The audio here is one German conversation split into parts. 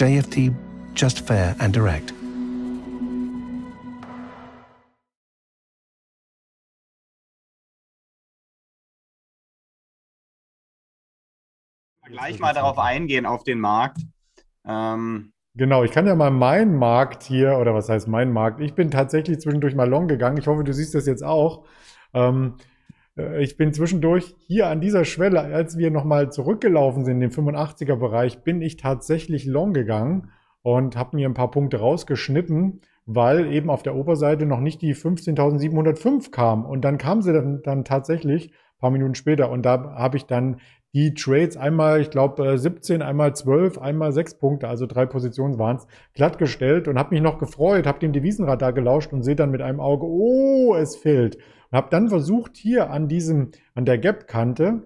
JFT just fair and direct. Gleich mal darauf eingehen, auf den Markt. Ähm genau, ich kann ja mal meinen Markt hier, oder was heißt mein Markt? Ich bin tatsächlich zwischendurch mal long gegangen. Ich hoffe, du siehst das jetzt auch. Ähm, äh, ich bin zwischendurch hier an dieser Schwelle, als wir nochmal zurückgelaufen sind, im 85er-Bereich, bin ich tatsächlich long gegangen und habe mir ein paar Punkte rausgeschnitten, weil eben auf der Oberseite noch nicht die 15.705 kam. Und dann kam sie dann, dann tatsächlich ein paar Minuten später. Und da habe ich dann die Trades einmal, ich glaube, äh, 17, einmal 12, einmal 6 Punkte, also drei Positionen waren es, glattgestellt und habe mich noch gefreut, habe dem Devisenradar gelauscht und sehe dann mit einem Auge, oh, es fehlt und habe dann versucht, hier an diesem, an der Gap-Kante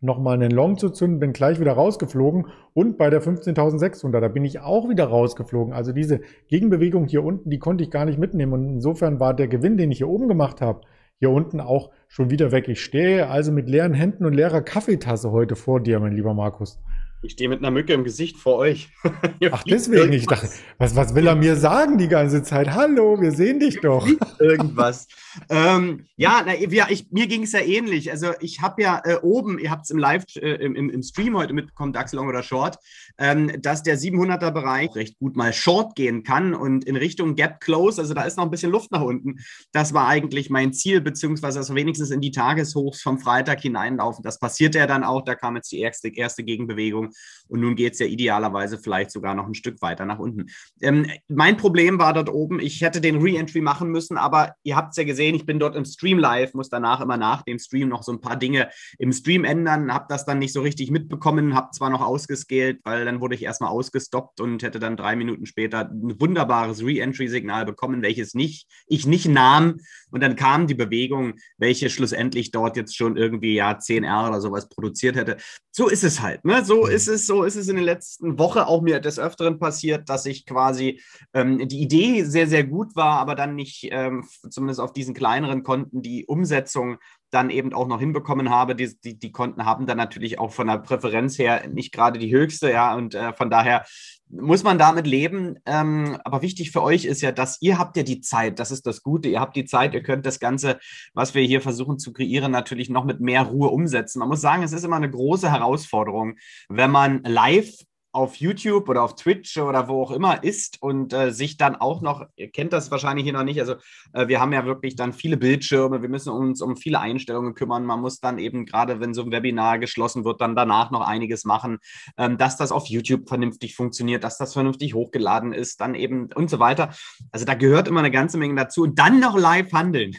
nochmal einen Long zu zünden, bin gleich wieder rausgeflogen und bei der 15.600, da bin ich auch wieder rausgeflogen. Also diese Gegenbewegung hier unten, die konnte ich gar nicht mitnehmen und insofern war der Gewinn, den ich hier oben gemacht habe, hier unten auch schon wieder weg. Ich stehe also mit leeren Händen und leerer Kaffeetasse heute vor dir, mein lieber Markus. Ich stehe mit einer Mücke im Gesicht vor euch. Ach, deswegen. Ich dachte, was, was will er mir sagen die ganze Zeit? Hallo, wir sehen dich doch. Irgendwas. ähm, ja, na, ja ich, mir ging es ja ähnlich. Also ich habe ja äh, oben, ihr habt es im Live, äh, im, im, Stream heute mitbekommen, Axel Long oder Short, ähm, dass der 700er Bereich recht gut mal short gehen kann und in Richtung Gap Close, also da ist noch ein bisschen Luft nach unten. Das war eigentlich mein Ziel, beziehungsweise also wenigstens in die Tageshochs vom Freitag hineinlaufen. Das passierte ja dann auch, da kam jetzt die erste, erste Gegenbewegung und nun geht es ja idealerweise vielleicht sogar noch ein Stück weiter nach unten. Ähm, mein Problem war dort oben, ich hätte den Re-Entry machen müssen, aber ihr habt es ja gesehen, ich bin dort im Stream live, muss danach immer nach dem Stream noch so ein paar Dinge im Stream ändern, habe das dann nicht so richtig mitbekommen, habe zwar noch ausgescaled, weil weil dann wurde ich erstmal ausgestoppt und hätte dann drei Minuten später ein wunderbares Re-Entry-Signal bekommen, welches nicht, ich nicht nahm. Und dann kam die Bewegung, welche schlussendlich dort jetzt schon irgendwie ja 10R oder sowas produziert hätte. So ist es halt. Ne? So mhm. ist es, so ist es in der letzten Woche auch mir des Öfteren passiert, dass ich quasi ähm, die Idee sehr, sehr gut war, aber dann nicht ähm, zumindest auf diesen kleineren Konten die Umsetzung dann eben auch noch hinbekommen habe. Die, die, die Konten haben dann natürlich auch von der Präferenz her nicht gerade die höchste, ja, und äh, von daher muss man damit leben. Ähm, aber wichtig für euch ist ja, dass ihr habt ja die Zeit, das ist das Gute, ihr habt die Zeit, ihr könnt das Ganze, was wir hier versuchen zu kreieren, natürlich noch mit mehr Ruhe umsetzen. Man muss sagen, es ist immer eine große Herausforderung, wenn man live auf YouTube oder auf Twitch oder wo auch immer ist und äh, sich dann auch noch, ihr kennt das wahrscheinlich hier noch nicht, also äh, wir haben ja wirklich dann viele Bildschirme, wir müssen uns um viele Einstellungen kümmern, man muss dann eben gerade, wenn so ein Webinar geschlossen wird, dann danach noch einiges machen, ähm, dass das auf YouTube vernünftig funktioniert, dass das vernünftig hochgeladen ist, dann eben und so weiter. Also da gehört immer eine ganze Menge dazu und dann noch live handeln.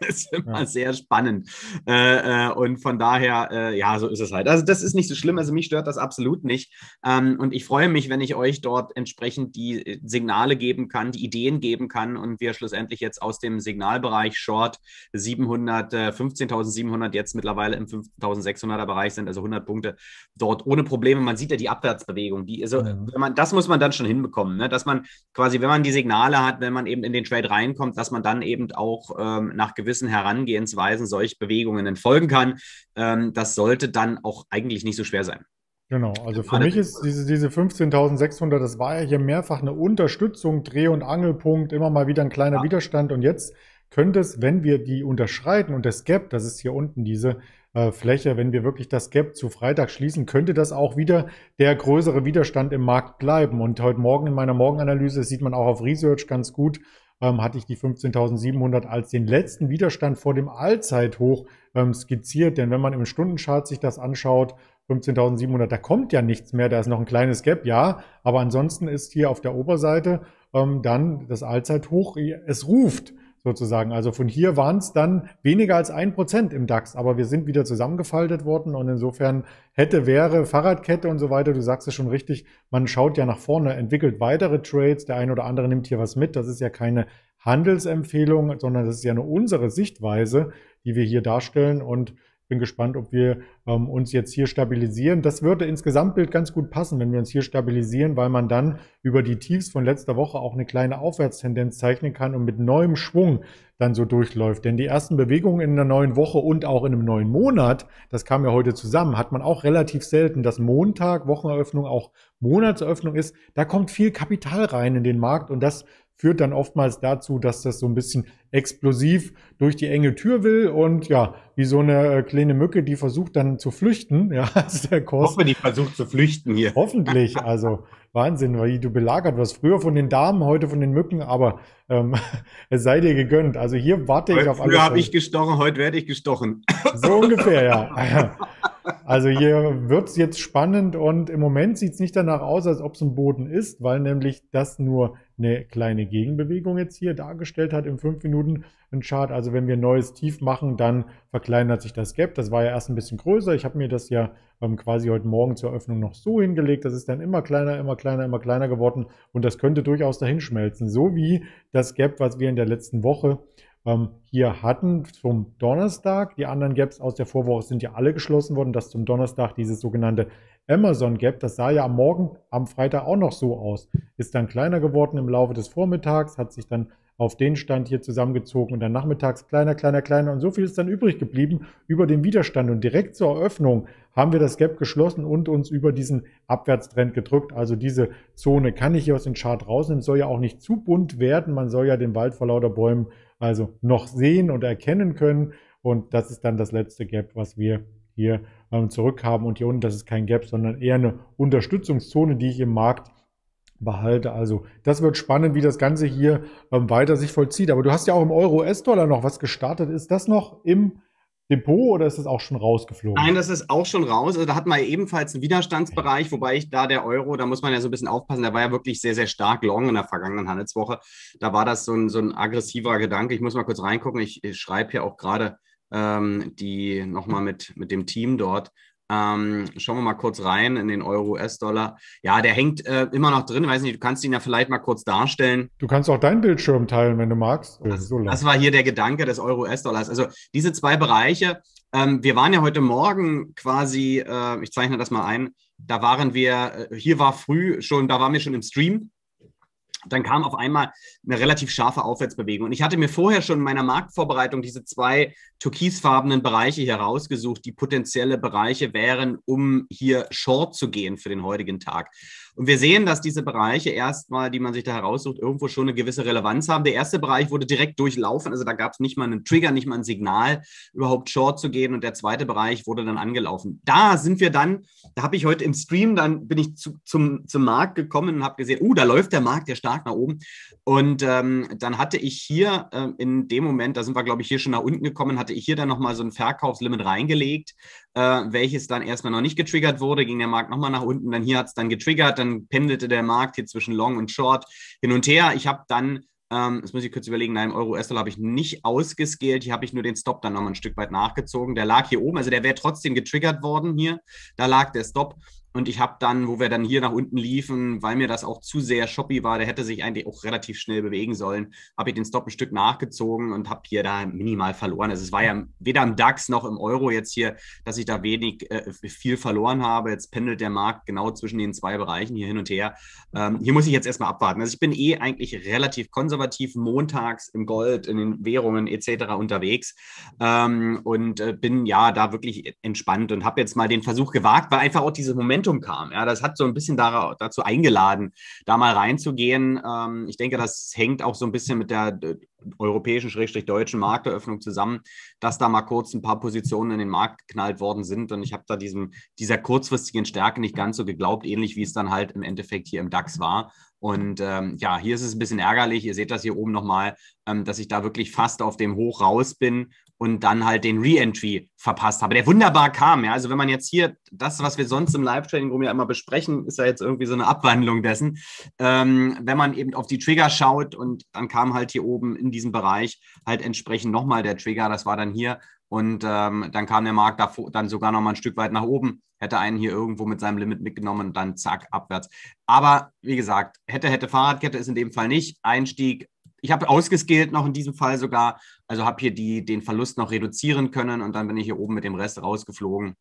ist immer ja. sehr spannend. Äh, äh, und von daher, äh, ja, so ist es halt. Also das ist nicht so schlimm. Also mich stört das absolut nicht. Ähm, und ich freue mich, wenn ich euch dort entsprechend die äh, Signale geben kann, die Ideen geben kann und wir schlussendlich jetzt aus dem Signalbereich Short 700, 15.700 äh, jetzt mittlerweile im 5.600er Bereich sind, also 100 Punkte dort ohne Probleme. Man sieht ja die Abwärtsbewegung. Die, also, ja. wenn man, das muss man dann schon hinbekommen, ne? dass man quasi, wenn man die Signale hat, wenn man eben in den Trade reinkommt, dass man dann eben auch ähm, nach gewissen gewissen Herangehensweisen solch Bewegungen entfolgen kann. Ähm, das sollte dann auch eigentlich nicht so schwer sein. Genau, also für mich ist diese, diese 15.600, das war ja hier mehrfach eine Unterstützung, Dreh- und Angelpunkt, immer mal wieder ein kleiner ja. Widerstand. Und jetzt könnte es, wenn wir die unterschreiten und das Gap, das ist hier unten diese äh, Fläche, wenn wir wirklich das Gap zu Freitag schließen, könnte das auch wieder der größere Widerstand im Markt bleiben. Und heute Morgen in meiner Morgenanalyse sieht man auch auf Research ganz gut, ähm, hatte ich die 15.700 als den letzten Widerstand vor dem Allzeithoch ähm, skizziert. Denn wenn man im Stundenchart sich das anschaut, 15.700, da kommt ja nichts mehr, da ist noch ein kleines Gap, ja, aber ansonsten ist hier auf der Oberseite ähm, dann das Allzeithoch, es ruft sozusagen. Also von hier waren es dann weniger als ein Prozent im DAX, aber wir sind wieder zusammengefaltet worden und insofern hätte, wäre, Fahrradkette und so weiter, du sagst es schon richtig, man schaut ja nach vorne, entwickelt weitere Trades, der eine oder andere nimmt hier was mit, das ist ja keine Handelsempfehlung, sondern das ist ja nur unsere Sichtweise, die wir hier darstellen und bin gespannt, ob wir ähm, uns jetzt hier stabilisieren. Das würde ins Gesamtbild ganz gut passen, wenn wir uns hier stabilisieren, weil man dann über die Tiefs von letzter Woche auch eine kleine Aufwärtstendenz zeichnen kann und mit neuem Schwung dann so durchläuft. Denn die ersten Bewegungen in einer neuen Woche und auch in einem neuen Monat, das kam ja heute zusammen, hat man auch relativ selten, dass Montag, Wocheneröffnung, auch Monatseröffnung ist. Da kommt viel Kapital rein in den Markt und das führt dann oftmals dazu, dass das so ein bisschen explosiv durch die enge Tür will und ja, wie so eine äh, kleine Mücke, die versucht dann zu flüchten. Ja, ist der Kurs. Hoffentlich versucht zu flüchten hier. Hoffentlich, also Wahnsinn, weil du belagert warst. Früher von den Damen, heute von den Mücken, aber ähm, es sei dir gegönnt. Also hier warte heute ich auf alles. Früher habe ich gestochen, heute werde ich gestochen. So ungefähr, ja. Also hier wird es jetzt spannend und im Moment sieht es nicht danach aus, als ob es ein Boden ist, weil nämlich das nur eine kleine Gegenbewegung jetzt hier dargestellt hat im 5 Minuten Chart. Also wenn wir ein neues Tief machen, dann verkleinert sich das Gap. Das war ja erst ein bisschen größer. Ich habe mir das ja ähm, quasi heute Morgen zur Öffnung noch so hingelegt. Das ist dann immer kleiner, immer kleiner, immer kleiner geworden und das könnte durchaus dahinschmelzen. So wie das Gap, was wir in der letzten Woche ähm, hier hatten zum Donnerstag. Die anderen Gaps aus der Vorwoche sind ja alle geschlossen worden. Das zum Donnerstag, dieses sogenannte Amazon Gap, das sah ja am Morgen, am Freitag auch noch so aus. Ist dann kleiner geworden im Laufe des Vormittags, hat sich dann auf den Stand hier zusammengezogen und dann nachmittags kleiner, kleiner, kleiner und so viel ist dann übrig geblieben über den Widerstand und direkt zur Eröffnung haben wir das Gap geschlossen und uns über diesen Abwärtstrend gedrückt. Also diese Zone kann ich hier aus dem Chart rausnehmen, soll ja auch nicht zu bunt werden, man soll ja den Wald vor lauter Bäumen also noch sehen und erkennen können und das ist dann das letzte Gap, was wir hier ähm, zurückhaben und hier unten, das ist kein Gap, sondern eher eine Unterstützungszone, die ich im Markt behalte. Also das wird spannend, wie das Ganze hier ähm, weiter sich vollzieht. Aber du hast ja auch im Euro-US-Dollar noch was gestartet. Ist das noch im Depot oder ist das auch schon rausgeflogen? Nein, das ist auch schon raus. Also da hat man ebenfalls einen Widerstandsbereich, wobei ich da der Euro, da muss man ja so ein bisschen aufpassen, der war ja wirklich sehr, sehr stark long in der vergangenen Handelswoche. Da war das so ein, so ein aggressiver Gedanke. Ich muss mal kurz reingucken. Ich, ich schreibe hier auch gerade ähm, die nochmal mit, mit dem Team dort ähm, schauen wir mal kurz rein in den Euro-US-Dollar. Ja, der hängt äh, immer noch drin. Weiß nicht, du kannst ihn ja vielleicht mal kurz darstellen. Du kannst auch deinen Bildschirm teilen, wenn du magst. Oh, das, so das war hier der Gedanke des Euro-US-Dollars. Also diese zwei Bereiche. Ähm, wir waren ja heute Morgen quasi, äh, ich zeichne das mal ein, da waren wir, äh, hier war früh schon, da waren wir schon im Stream dann kam auf einmal eine relativ scharfe Aufwärtsbewegung. Und ich hatte mir vorher schon in meiner Marktvorbereitung diese zwei türkisfarbenen Bereiche hier rausgesucht, die potenzielle Bereiche wären, um hier short zu gehen für den heutigen Tag. Und wir sehen, dass diese Bereiche erstmal, die man sich da heraussucht, irgendwo schon eine gewisse Relevanz haben. Der erste Bereich wurde direkt durchlaufen, also da gab es nicht mal einen Trigger, nicht mal ein Signal, überhaupt Short zu gehen. Und der zweite Bereich wurde dann angelaufen. Da sind wir dann, da habe ich heute im Stream, dann bin ich zu, zum, zum Markt gekommen und habe gesehen, oh, uh, da läuft der Markt ja stark nach oben. Und ähm, dann hatte ich hier äh, in dem Moment, da sind wir, glaube ich, hier schon nach unten gekommen, hatte ich hier dann nochmal so ein Verkaufslimit reingelegt, äh, welches dann erstmal noch nicht getriggert wurde, ging der Markt nochmal nach unten, dann hier hat es dann getriggert, dann pendelte der Markt hier zwischen Long und Short hin und her. Ich habe dann ähm, das muss ich kurz überlegen. Nein, im Euro-US-Dollar habe ich nicht ausgescaled. Hier habe ich nur den Stop dann nochmal ein Stück weit nachgezogen. Der lag hier oben, also der wäre trotzdem getriggert worden hier. Da lag der Stop. Und ich habe dann, wo wir dann hier nach unten liefen, weil mir das auch zu sehr shoppy war, der hätte sich eigentlich auch relativ schnell bewegen sollen, habe ich den Stop ein Stück nachgezogen und habe hier da minimal verloren. Also es war ja weder im DAX noch im Euro jetzt hier, dass ich da wenig, äh, viel verloren habe. Jetzt pendelt der Markt genau zwischen den zwei Bereichen hier hin und her. Ähm, hier muss ich jetzt erstmal abwarten. Also ich bin eh eigentlich relativ konservativ montags im Gold, in den Währungen etc. unterwegs ähm, und äh, bin ja da wirklich e-, entspannt und habe jetzt mal den Versuch gewagt, weil einfach auch diese Momente Momentum kam. Ja, das hat so ein bisschen dazu eingeladen, da mal reinzugehen. Ähm, ich denke, das hängt auch so ein bisschen mit der europäischen, schrägstrich deutschen Markteröffnung zusammen, dass da mal kurz ein paar Positionen in den Markt geknallt worden sind. Und ich habe da diesem, dieser kurzfristigen Stärke nicht ganz so geglaubt, ähnlich wie es dann halt im Endeffekt hier im DAX war. Und ähm, ja, hier ist es ein bisschen ärgerlich. Ihr seht das hier oben nochmal, ähm, dass ich da wirklich fast auf dem Hoch raus bin und dann halt den Re-Entry verpasst habe, der wunderbar kam. Ja? Also wenn man jetzt hier das, was wir sonst im Live-Trading-Room ja immer besprechen, ist ja jetzt irgendwie so eine Abwandlung dessen. Ähm, wenn man eben auf die Trigger schaut und dann kam halt hier oben in diesem Bereich halt entsprechend nochmal der Trigger. Das war dann hier. Und ähm, dann kam der Markt davor, dann sogar nochmal ein Stück weit nach oben, hätte einen hier irgendwo mit seinem Limit mitgenommen und dann zack, abwärts. Aber wie gesagt, hätte, hätte Fahrradkette ist in dem Fall nicht. Einstieg ich habe ausgeskillt noch in diesem Fall sogar, also habe hier die, den Verlust noch reduzieren können und dann bin ich hier oben mit dem Rest rausgeflogen.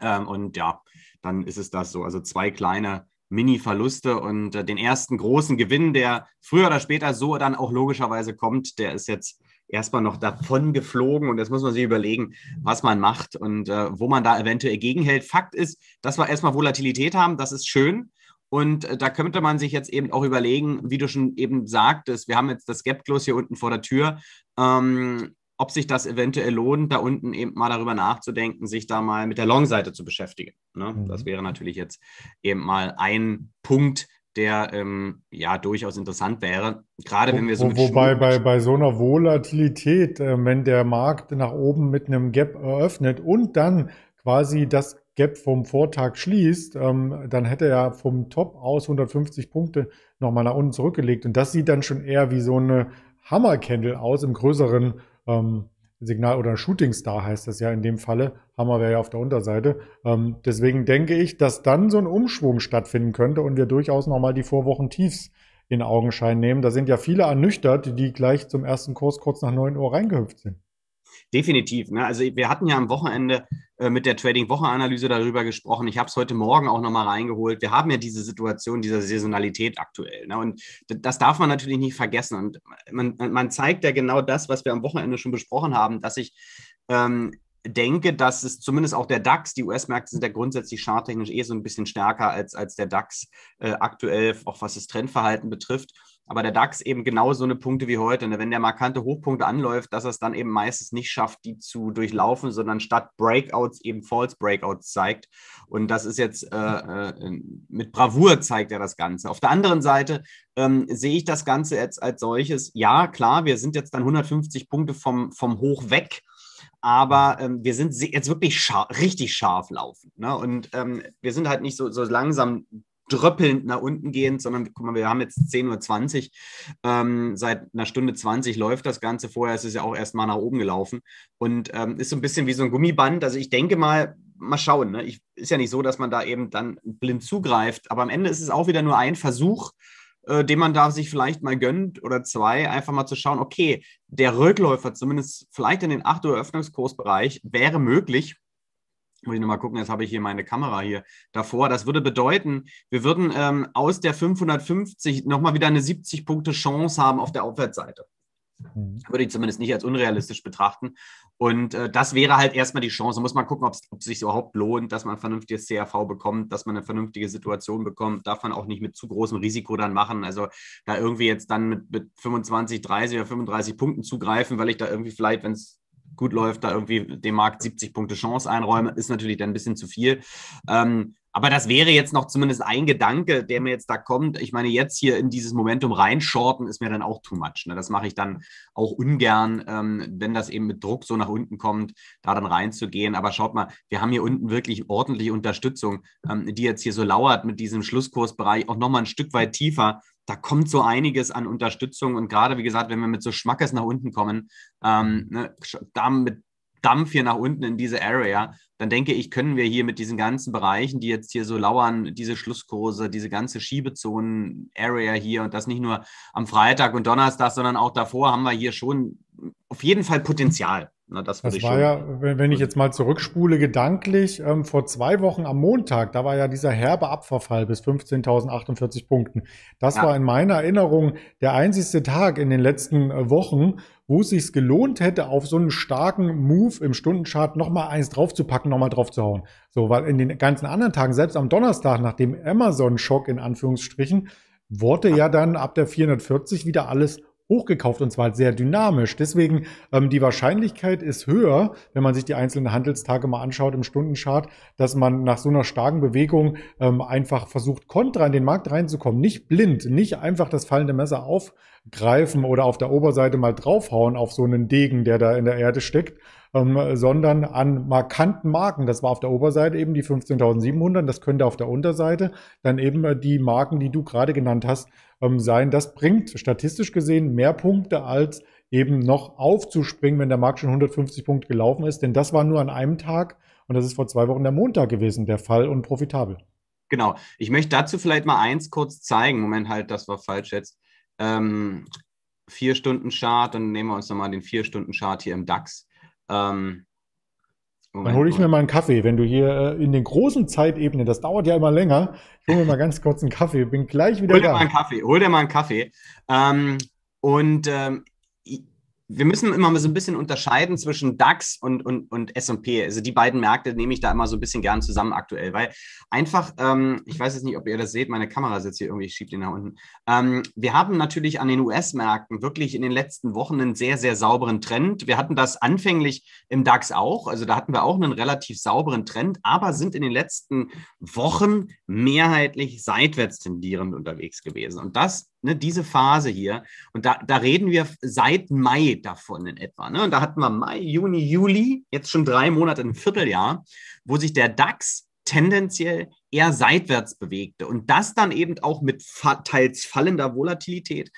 Ähm, und ja, dann ist es das so. Also zwei kleine Mini-Verluste und äh, den ersten großen Gewinn, der früher oder später so dann auch logischerweise kommt, der ist jetzt erstmal noch davon geflogen und jetzt muss man sich überlegen, was man macht und äh, wo man da eventuell gegenhält. Fakt ist, dass wir erstmal Volatilität haben, das ist schön. Und äh, da könnte man sich jetzt eben auch überlegen, wie du schon eben sagtest, wir haben jetzt das Gap-Close hier unten vor der Tür. Ähm, ob sich das eventuell lohnt, da unten eben mal darüber nachzudenken, sich da mal mit der Long-Seite zu beschäftigen. Ne? Mhm. Das wäre natürlich jetzt eben mal ein Punkt, der ähm, ja durchaus interessant wäre. Gerade wenn wir so. Wo, wobei bei, bei so einer Volatilität, äh, wenn der Markt nach oben mit einem Gap eröffnet und dann quasi das Gap vom Vortag schließt, ähm, dann hätte er vom Top aus 150 Punkte nochmal nach unten zurückgelegt. Und das sieht dann schon eher wie so eine Hammer-Candle aus im größeren ähm, Signal oder Shooting heißt das ja in dem Falle. Hammer wäre ja auf der Unterseite. Ähm, deswegen denke ich, dass dann so ein Umschwung stattfinden könnte und wir durchaus nochmal die Vorwochen Tiefs in Augenschein nehmen. Da sind ja viele ernüchtert, die gleich zum ersten Kurs kurz nach 9 Uhr reingehüpft sind. Definitiv. Ne? Also wir hatten ja am Wochenende äh, mit der Trading-Woche-Analyse darüber gesprochen. Ich habe es heute Morgen auch nochmal reingeholt. Wir haben ja diese Situation dieser Saisonalität aktuell. Ne? Und das darf man natürlich nicht vergessen. Und man, man zeigt ja genau das, was wir am Wochenende schon besprochen haben, dass sich ähm, denke, dass es zumindest auch der DAX, die US-Märkte sind ja grundsätzlich charttechnisch eh so ein bisschen stärker als, als der DAX äh, aktuell, auch was das Trendverhalten betrifft. Aber der DAX eben genau so eine Punkte wie heute. Ne? Wenn der markante Hochpunkte anläuft, dass er es dann eben meistens nicht schafft, die zu durchlaufen, sondern statt Breakouts eben False Breakouts zeigt. Und das ist jetzt äh, äh, mit Bravour zeigt er das Ganze. Auf der anderen Seite ähm, sehe ich das Ganze jetzt als solches. Ja, klar, wir sind jetzt dann 150 Punkte vom, vom Hoch weg aber ähm, wir sind jetzt wirklich scharf, richtig scharf laufen. Ne? Und ähm, wir sind halt nicht so, so langsam dröppelnd nach unten gehend, sondern guck mal, wir haben jetzt 10.20 Uhr. Ähm, seit einer Stunde 20 läuft das Ganze. Vorher ist es ja auch erstmal nach oben gelaufen und ähm, ist so ein bisschen wie so ein Gummiband. Also ich denke mal, mal schauen. Ne? Ich, ist ja nicht so, dass man da eben dann blind zugreift, aber am Ende ist es auch wieder nur ein Versuch äh, den man da sich vielleicht mal gönnt oder zwei, einfach mal zu schauen, okay, der Rückläufer, zumindest vielleicht in den 8 Uhr Öffnungskursbereich, wäre möglich. Muss ich nochmal gucken, jetzt habe ich hier meine Kamera hier davor. Das würde bedeuten, wir würden ähm, aus der 550 nochmal wieder eine 70-Punkte-Chance haben auf der Aufwärtsseite. Mhm. Würde ich zumindest nicht als unrealistisch betrachten. Und äh, das wäre halt erstmal die Chance. Da muss man gucken, ob es sich überhaupt lohnt, dass man ein vernünftiges CRV bekommt, dass man eine vernünftige Situation bekommt. Darf man auch nicht mit zu großem Risiko dann machen. Also da irgendwie jetzt dann mit, mit 25, 30 oder 35 Punkten zugreifen, weil ich da irgendwie vielleicht, wenn es gut läuft, da irgendwie dem Markt 70 Punkte Chance einräume, ist natürlich dann ein bisschen zu viel. Ähm, aber das wäre jetzt noch zumindest ein Gedanke, der mir jetzt da kommt. Ich meine, jetzt hier in dieses Momentum reinschorten ist mir dann auch too much. Ne? Das mache ich dann auch ungern, ähm, wenn das eben mit Druck so nach unten kommt, da dann reinzugehen. Aber schaut mal, wir haben hier unten wirklich ordentliche Unterstützung, ähm, die jetzt hier so lauert mit diesem Schlusskursbereich auch nochmal ein Stück weit tiefer. Da kommt so einiges an Unterstützung und gerade, wie gesagt, wenn wir mit so Schmackes nach unten kommen, ähm, ne, damit Dampf hier nach unten in diese Area, dann denke ich, können wir hier mit diesen ganzen Bereichen, die jetzt hier so lauern, diese Schlusskurse, diese ganze Schiebezonen-Area hier und das nicht nur am Freitag und Donnerstag, sondern auch davor haben wir hier schon auf jeden Fall Potenzial. Na, das, das war ja, wenn ich jetzt mal zurückspule, gedanklich, ähm, vor zwei Wochen am Montag, da war ja dieser herbe Abverfall bis 15.048 Punkten. Das ja. war in meiner Erinnerung der einzigste Tag in den letzten äh, Wochen, wo es sich gelohnt hätte, auf so einen starken Move im Stundenchart nochmal eins draufzupacken, nochmal draufzuhauen. So, weil in den ganzen anderen Tagen, selbst am Donnerstag nach dem Amazon-Schock in Anführungsstrichen, wurde ja dann ab der 440 wieder alles hochgekauft und zwar sehr dynamisch. Deswegen ähm, die Wahrscheinlichkeit ist höher, wenn man sich die einzelnen Handelstage mal anschaut im Stundenchart, dass man nach so einer starken Bewegung ähm, einfach versucht, kontra in den Markt reinzukommen. Nicht blind, nicht einfach das fallende Messer aufgreifen oder auf der Oberseite mal draufhauen auf so einen Degen, der da in der Erde steckt, ähm, sondern an markanten Marken. Das war auf der Oberseite eben die 15.700, das könnte auf der Unterseite dann eben äh, die Marken, die du gerade genannt hast, ähm, sein. Das bringt statistisch gesehen mehr Punkte als eben noch aufzuspringen, wenn der Markt schon 150 Punkte gelaufen ist. Denn das war nur an einem Tag und das ist vor zwei Wochen der Montag gewesen, der Fall und profitabel. Genau. Ich möchte dazu vielleicht mal eins kurz zeigen. Moment, halt, das war falsch jetzt. Ähm, vier Stunden Chart, dann nehmen wir uns nochmal den vier Stunden Chart hier im DAX. Ähm, Moment, Dann hole ich mir mal einen Kaffee. Wenn du hier äh, in den großen Zeitebenen, das dauert ja immer länger, ich hole mir mal ganz kurz einen Kaffee, bin gleich wieder hol da. Dir mal einen Kaffee, hol dir mal einen Kaffee. Ähm, und ähm, wir müssen immer so ein bisschen unterscheiden zwischen DAX und, und, und S&P. Also die beiden Märkte nehme ich da immer so ein bisschen gern zusammen aktuell, weil einfach, ähm, ich weiß jetzt nicht, ob ihr das seht, meine Kamera sitzt hier irgendwie, ich schiebe den nach unten. Ähm, wir haben natürlich an den US-Märkten wirklich in den letzten Wochen einen sehr, sehr sauberen Trend. Wir hatten das anfänglich im DAX auch, also da hatten wir auch einen relativ sauberen Trend, aber sind in den letzten Wochen mehrheitlich seitwärts tendierend unterwegs gewesen. Und das ne, diese Phase hier. Und da, da reden wir seit Mai davon in etwa. Ne? Und da hatten wir Mai, Juni, Juli, jetzt schon drei Monate, ein Vierteljahr, wo sich der DAX tendenziell eher seitwärts bewegte. Und das dann eben auch mit teils fallender Volatilität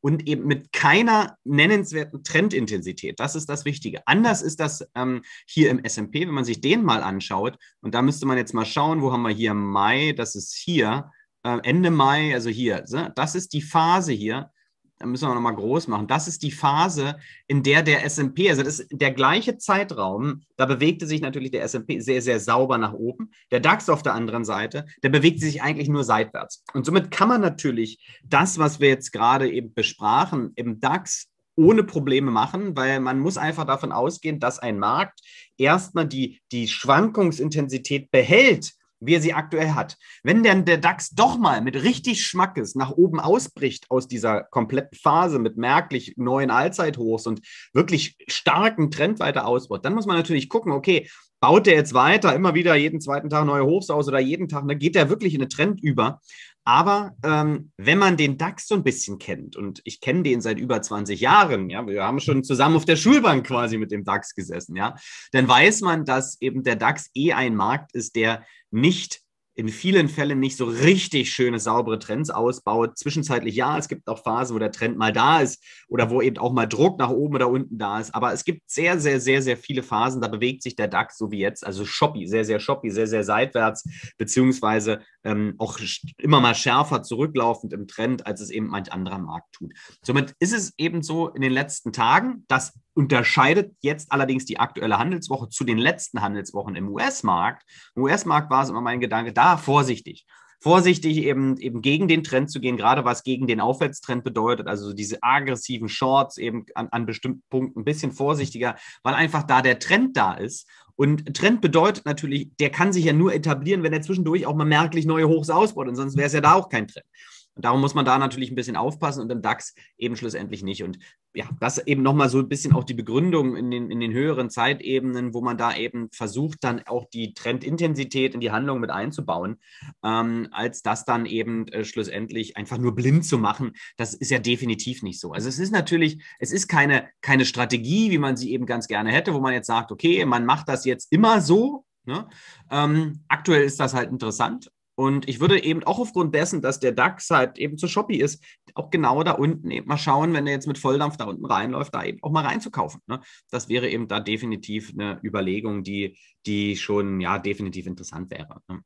und eben mit keiner nennenswerten Trendintensität. Das ist das Wichtige. Anders ist das ähm, hier im SP, wenn man sich den mal anschaut. Und da müsste man jetzt mal schauen, wo haben wir hier Mai? Das ist hier. Äh, Ende Mai, also hier, ne? das ist die Phase hier, da müssen wir nochmal groß machen, das ist die Phase, in der der S&P, also das ist der gleiche Zeitraum, da bewegte sich natürlich der S&P sehr, sehr sauber nach oben, der DAX auf der anderen Seite, der bewegt sich eigentlich nur seitwärts. Und somit kann man natürlich das, was wir jetzt gerade eben besprachen, im DAX ohne Probleme machen, weil man muss einfach davon ausgehen, dass ein Markt erstmal die, die Schwankungsintensität behält, wie er sie aktuell hat. Wenn denn der DAX doch mal mit richtig Schmackes nach oben ausbricht aus dieser kompletten Phase mit merklich neuen Allzeithochs und wirklich starken Trend weiter ausbaut, dann muss man natürlich gucken, okay, baut der jetzt weiter, immer wieder jeden zweiten Tag neue Hochs aus oder jeden Tag, ne, geht der wirklich in einen Trend über. Aber ähm, wenn man den DAX so ein bisschen kennt, und ich kenne den seit über 20 Jahren, ja, wir haben schon zusammen auf der Schulbank quasi mit dem DAX gesessen, ja, dann weiß man, dass eben der DAX eh ein Markt ist, der nicht in vielen Fällen nicht so richtig schöne, saubere Trends ausbaut. Zwischenzeitlich ja, es gibt auch Phasen, wo der Trend mal da ist oder wo eben auch mal Druck nach oben oder unten da ist. Aber es gibt sehr, sehr, sehr, sehr viele Phasen, da bewegt sich der DAX so wie jetzt, also shoppy, sehr, sehr shoppy, sehr, sehr seitwärts, beziehungsweise ähm, auch immer mal schärfer zurücklaufend im Trend, als es eben manch anderer Markt tut. Somit ist es eben so in den letzten Tagen, dass unterscheidet jetzt allerdings die aktuelle Handelswoche zu den letzten Handelswochen im US-Markt. Im US-Markt war es immer mein Gedanke, da vorsichtig. Vorsichtig eben, eben gegen den Trend zu gehen, gerade was gegen den Aufwärtstrend bedeutet, also diese aggressiven Shorts eben an, an bestimmten Punkten ein bisschen vorsichtiger, weil einfach da der Trend da ist und Trend bedeutet natürlich, der kann sich ja nur etablieren, wenn er zwischendurch auch mal merklich neue Hochs ausbaut. Und sonst wäre es ja da auch kein Trend. Und darum muss man da natürlich ein bisschen aufpassen und im DAX eben schlussendlich nicht. Und ja, das eben nochmal so ein bisschen auch die Begründung in den, in den höheren Zeitebenen, wo man da eben versucht, dann auch die Trendintensität in die Handlung mit einzubauen, ähm, als das dann eben äh, schlussendlich einfach nur blind zu machen. Das ist ja definitiv nicht so. Also es ist natürlich, es ist keine, keine Strategie, wie man sie eben ganz gerne hätte, wo man jetzt sagt, okay, man macht das jetzt immer so. Ne? Ähm, aktuell ist das halt interessant und ich würde eben auch aufgrund dessen, dass der DAX halt eben zu shoppy ist, auch genau da unten eben mal schauen, wenn er jetzt mit Volldampf da unten reinläuft, da eben auch mal reinzukaufen. Ne? Das wäre eben da definitiv eine Überlegung, die, die schon ja definitiv interessant wäre. Ne?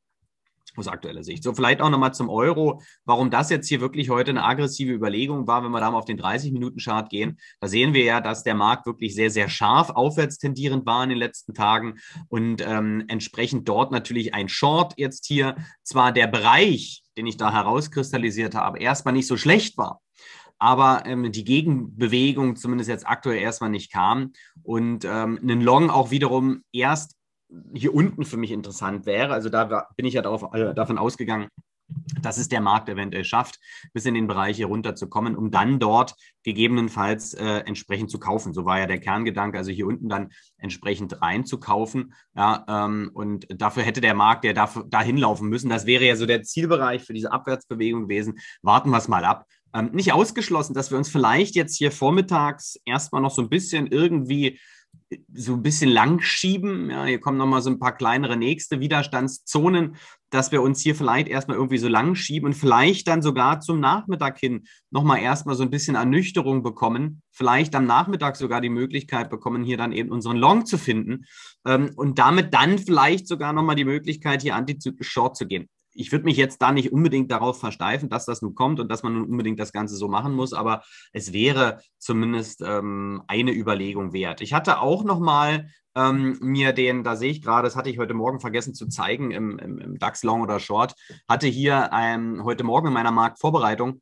aus aktueller Sicht. So, vielleicht auch nochmal zum Euro, warum das jetzt hier wirklich heute eine aggressive Überlegung war, wenn wir da mal auf den 30-Minuten-Chart gehen. Da sehen wir ja, dass der Markt wirklich sehr, sehr scharf aufwärts tendierend war in den letzten Tagen und ähm, entsprechend dort natürlich ein Short jetzt hier zwar der Bereich, den ich da herauskristallisiert habe, erstmal nicht so schlecht war, aber ähm, die Gegenbewegung zumindest jetzt aktuell erstmal nicht kam und ähm, einen Long auch wiederum erst hier unten für mich interessant wäre. Also da bin ich ja darauf, äh, davon ausgegangen, dass es der Markt eventuell schafft, bis in den Bereich hier runterzukommen, um dann dort gegebenenfalls äh, entsprechend zu kaufen. So war ja der Kerngedanke, also hier unten dann entsprechend reinzukaufen. Ja, ähm, und dafür hätte der Markt ja dafür, dahin laufen müssen. Das wäre ja so der Zielbereich für diese Abwärtsbewegung gewesen. Warten wir es mal ab. Ähm, nicht ausgeschlossen, dass wir uns vielleicht jetzt hier vormittags erstmal noch so ein bisschen irgendwie so ein bisschen lang schieben. Ja, hier kommen nochmal so ein paar kleinere nächste Widerstandszonen, dass wir uns hier vielleicht erstmal irgendwie so lang schieben und vielleicht dann sogar zum Nachmittag hin nochmal erstmal so ein bisschen Ernüchterung bekommen, vielleicht am Nachmittag sogar die Möglichkeit bekommen, hier dann eben unseren Long zu finden ähm, und damit dann vielleicht sogar nochmal die Möglichkeit, hier antizyklisch Short zu gehen ich würde mich jetzt da nicht unbedingt darauf versteifen, dass das nun kommt und dass man nun unbedingt das Ganze so machen muss, aber es wäre zumindest ähm, eine Überlegung wert. Ich hatte auch nochmal ähm, mir den, da sehe ich gerade, das hatte ich heute Morgen vergessen zu zeigen im, im, im DAX Long oder Short, hatte hier ähm, heute Morgen in meiner Marktvorbereitung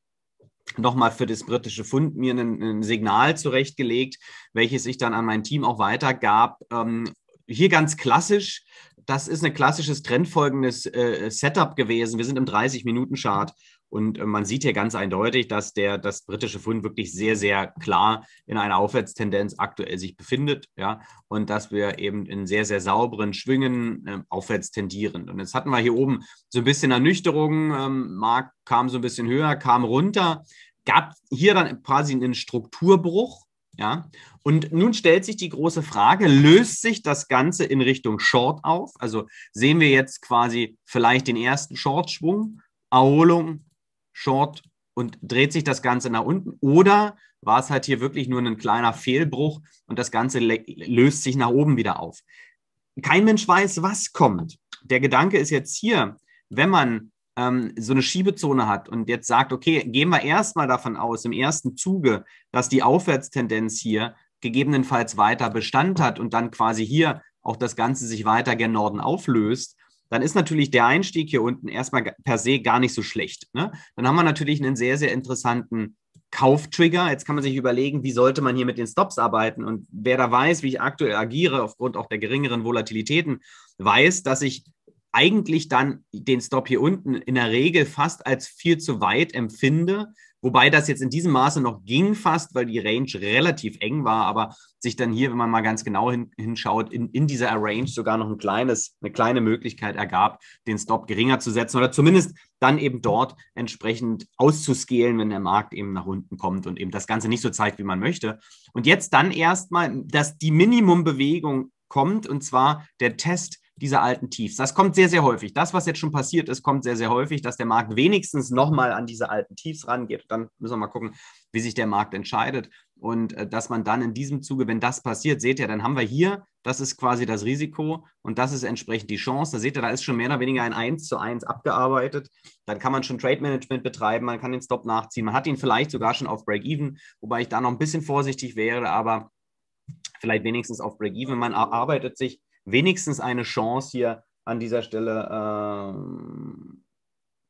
nochmal für das britische Fund mir ein, ein, Signal zurechtgelegt, welches ich dann an mein Team auch weitergab. Ähm, hier ganz klassisch das ist ein klassisches trendfolgendes äh, Setup gewesen. Wir sind im 30-Minuten-Chart und äh, man sieht hier ganz eindeutig, dass der, das britische Fund wirklich sehr, sehr klar in einer Aufwärtstendenz aktuell sich befindet. Ja? Und dass wir eben in sehr, sehr sauberen Schwingen äh, aufwärts tendieren. Und jetzt hatten wir hier oben so ein bisschen Ernüchterung. Ähm, Markt kam so ein bisschen höher, kam runter. Gab hier dann quasi einen Strukturbruch ja? Und nun stellt sich die große Frage, löst sich das Ganze in Richtung Short auf? Also sehen wir jetzt quasi vielleicht den ersten Short-Schwung, Erholung, Short und dreht sich das Ganze nach unten? Oder war es halt hier wirklich nur ein kleiner Fehlbruch und das Ganze löst sich nach oben wieder auf? Kein Mensch weiß, was kommt. Der Gedanke ist jetzt hier, wenn man ähm, so eine Schiebezone hat und jetzt sagt, okay, gehen wir erstmal davon aus, im ersten Zuge, dass die Aufwärtstendenz hier gegebenenfalls weiter Bestand hat und dann quasi hier auch das Ganze sich weiter gen Norden auflöst, dann ist natürlich der Einstieg hier unten erstmal per se gar nicht so schlecht. Ne? Dann haben wir natürlich einen sehr, sehr interessanten Kauftrigger. Jetzt kann man sich überlegen, wie sollte man hier mit den Stops arbeiten. Und wer da weiß, wie ich aktuell agiere, aufgrund auch der geringeren Volatilitäten, weiß, dass ich eigentlich dann den Stop hier unten in der Regel fast als viel zu weit empfinde, wobei das jetzt in diesem Maße noch ging fast, weil die Range relativ eng war, aber sich dann hier, wenn man mal ganz genau hin, hinschaut, in, in dieser Range sogar noch ein kleines, eine kleine Möglichkeit ergab, den Stop geringer zu setzen oder zumindest dann eben dort entsprechend auszuscalen, wenn der Markt eben nach unten kommt und eben das Ganze nicht so zeigt, wie man möchte. Und jetzt dann erstmal, dass die Minimumbewegung kommt und zwar der Test diese alten Tiefs. Das kommt sehr, sehr häufig. Das, was jetzt schon passiert ist, kommt sehr, sehr häufig, dass der Markt wenigstens nochmal an diese alten Tiefs rangeht. Dann müssen wir mal gucken, wie sich der Markt entscheidet. Und äh, dass man dann in diesem Zuge, wenn das passiert, seht ihr, dann haben wir hier, das ist quasi das Risiko und das ist entsprechend die Chance. Da seht ihr, da ist schon mehr oder weniger ein 1 zu 1 abgearbeitet. Dann kann man schon Trade Management betreiben, man kann den Stop nachziehen, man hat ihn vielleicht sogar schon auf Break-Even, wobei ich da noch ein bisschen vorsichtig wäre, aber vielleicht wenigstens auf Break-Even. Man arbeitet sich wenigstens eine Chance hier an dieser Stelle. Ähm,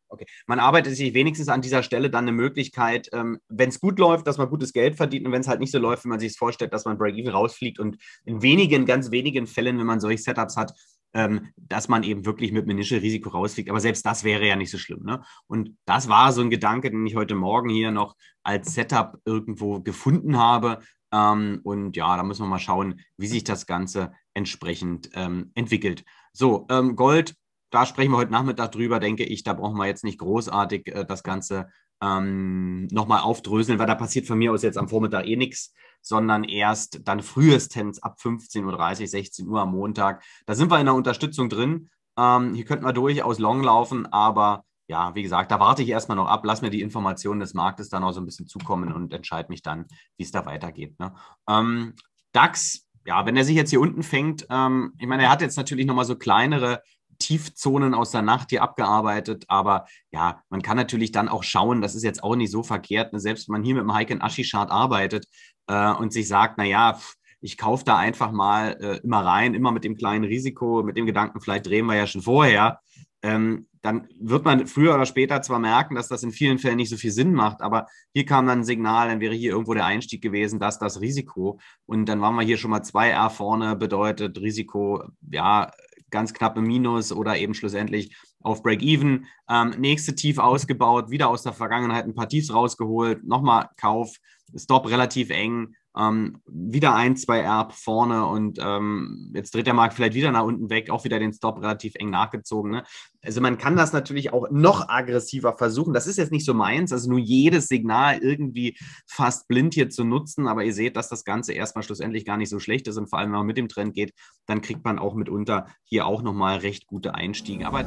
okay, man arbeitet sich wenigstens an dieser Stelle dann eine Möglichkeit, ähm, wenn es gut läuft, dass man gutes Geld verdient und wenn es halt nicht so läuft, wie man sich es vorstellt, dass man Break-Even rausfliegt und in wenigen, ganz wenigen Fällen, wenn man solche Setups hat, ähm, dass man eben wirklich mit einem Risiko rausfliegt. Aber selbst das wäre ja nicht so schlimm. Ne? Und das war so ein Gedanke, den ich heute Morgen hier noch als Setup irgendwo gefunden habe, ähm, und ja, da müssen wir mal schauen, wie sich das Ganze entsprechend ähm, entwickelt. So, ähm, Gold, da sprechen wir heute Nachmittag drüber, denke ich. Da brauchen wir jetzt nicht großartig äh, das Ganze ähm, nochmal aufdröseln, weil da passiert von mir aus jetzt am Vormittag eh nichts, sondern erst dann frühestens ab 15.30 Uhr, 16 Uhr am Montag. Da sind wir in der Unterstützung drin. Ähm, hier könnten wir durchaus long laufen, aber ja, wie gesagt, da warte ich erstmal noch ab, lass mir die Informationen des Marktes dann noch so ein bisschen zukommen und entscheide mich dann, wie es da weitergeht. Ne? Ähm, DAX, ja, wenn er sich jetzt hier unten fängt, ähm, ich meine, er hat jetzt natürlich nochmal so kleinere Tiefzonen aus der Nacht hier abgearbeitet. Aber ja, man kann natürlich dann auch schauen, das ist jetzt auch nicht so verkehrt. Ne? Selbst wenn man hier mit dem Heiken Aschi-Chart arbeitet äh, und sich sagt, naja, ich kaufe da einfach mal äh, immer rein, immer mit dem kleinen Risiko, mit dem Gedanken, vielleicht drehen wir ja schon vorher. Ähm, dann wird man früher oder später zwar merken, dass das in vielen Fällen nicht so viel Sinn macht, aber hier kam dann ein Signal, dann wäre hier irgendwo der Einstieg gewesen, dass das Risiko. Und dann waren wir hier schon mal 2R vorne, bedeutet Risiko, ja, ganz knappe Minus oder eben schlussendlich auf Break-Even. Ähm, nächste Tief ausgebaut, wieder aus der Vergangenheit ein paar Tiefs rausgeholt, nochmal Kauf, Stop relativ eng, ähm, wieder ein, zwei Erb vorne und ähm, jetzt dreht der Markt vielleicht wieder nach unten weg, auch wieder den Stop relativ eng nachgezogen. Ne? Also man kann das natürlich auch noch aggressiver versuchen. Das ist jetzt nicht so meins, also nur jedes Signal irgendwie fast blind hier zu nutzen, aber ihr seht, dass das Ganze erstmal schlussendlich gar nicht so schlecht ist und vor allem, wenn man mit dem Trend geht, dann kriegt man auch mitunter hier auch nochmal recht gute Einstiege. Aber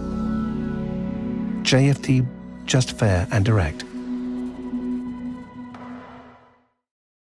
JFT, just fair and direct.